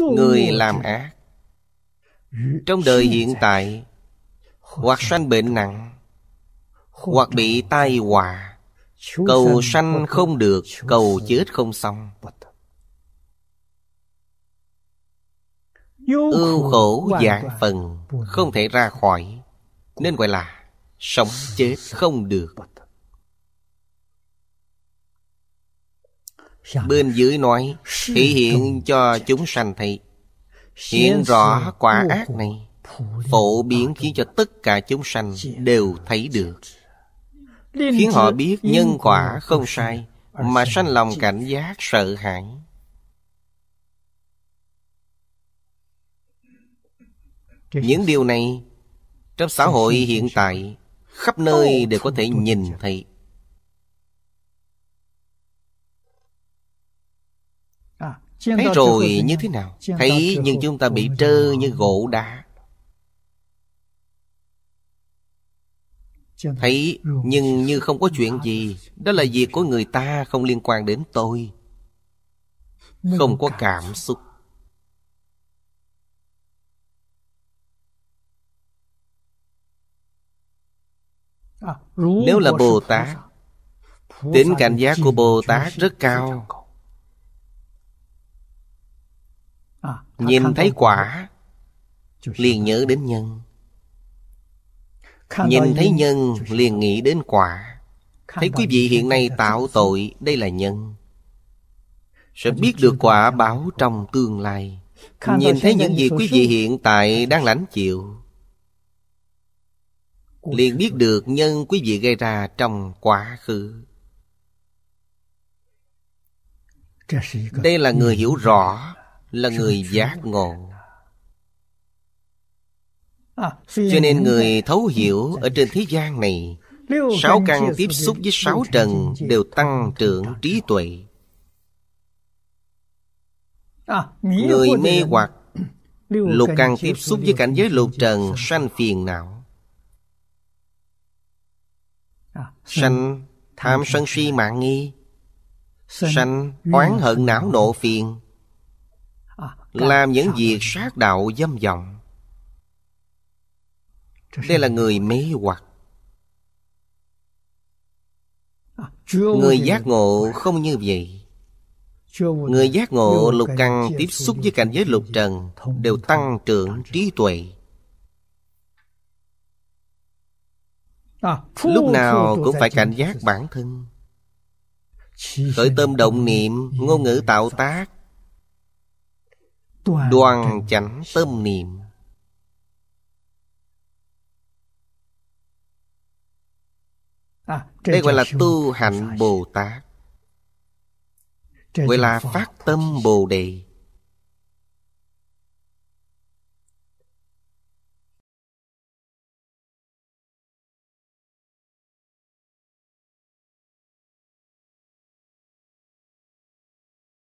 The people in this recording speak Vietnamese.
người làm ác trong đời hiện tại hoặc sanh bệnh nặng hoặc bị tai họa cầu sanh không được cầu chết không xong ưu khổ dạng phần không thể ra khỏi nên gọi là sống chết không được Bên dưới nói Thể hiện cho chúng sanh thấy Hiện rõ quả ác này Phổ biến khiến cho tất cả chúng sanh đều thấy được Khiến họ biết nhân quả không sai Mà sanh lòng cảnh giác sợ hãi Những điều này Trong xã hội hiện tại Khắp nơi đều có thể nhìn thấy Thấy rồi như thế nào Thấy nhưng chúng ta bị trơ như gỗ đá Thấy nhưng như không có chuyện gì Đó là việc của người ta không liên quan đến tôi Không có cảm xúc à, Nếu là Bồ Tát Tính cảnh giác của Bồ Tát rất cao À, nhìn thấy quả Liền nhớ đến nhân Nhìn thấy nhân liền nghĩ đến quả Thấy quý vị hiện nay tạo tội Đây là nhân Sẽ biết được quả báo trong tương lai Nhìn thấy những gì quý vị hiện tại đang lãnh chịu Liền biết được nhân quý vị gây ra trong quá khứ Đây là người hiểu rõ là người giác ngộ à, cho nên người thấu hiểu ở trên thế gian này Sáu căn tiếp xúc với sáu trần đều tăng trưởng trí tuệ à, Người mê hoặc Lục căn tiếp xúc với cảnh giới lục trần sanh phiền não à, Sanh tham sân si mạng nghi Sanh oán hận não nộ phiền À, làm những việc sát đạo dâm vọng đây là người mê hoặc à, người giác ngộ không như vậy người giác ngộ lục căn tiếp xúc với cảnh giới lục trần đều tăng trưởng trí tuệ à, lúc nào cũng phải cảnh giác bản thân khởi tâm động niệm ngôn ngữ tạo tác Đoàn chánh tâm niệm à, Đây gọi là tu hành Bồ Tát Gọi là phát tâm Bồ Đề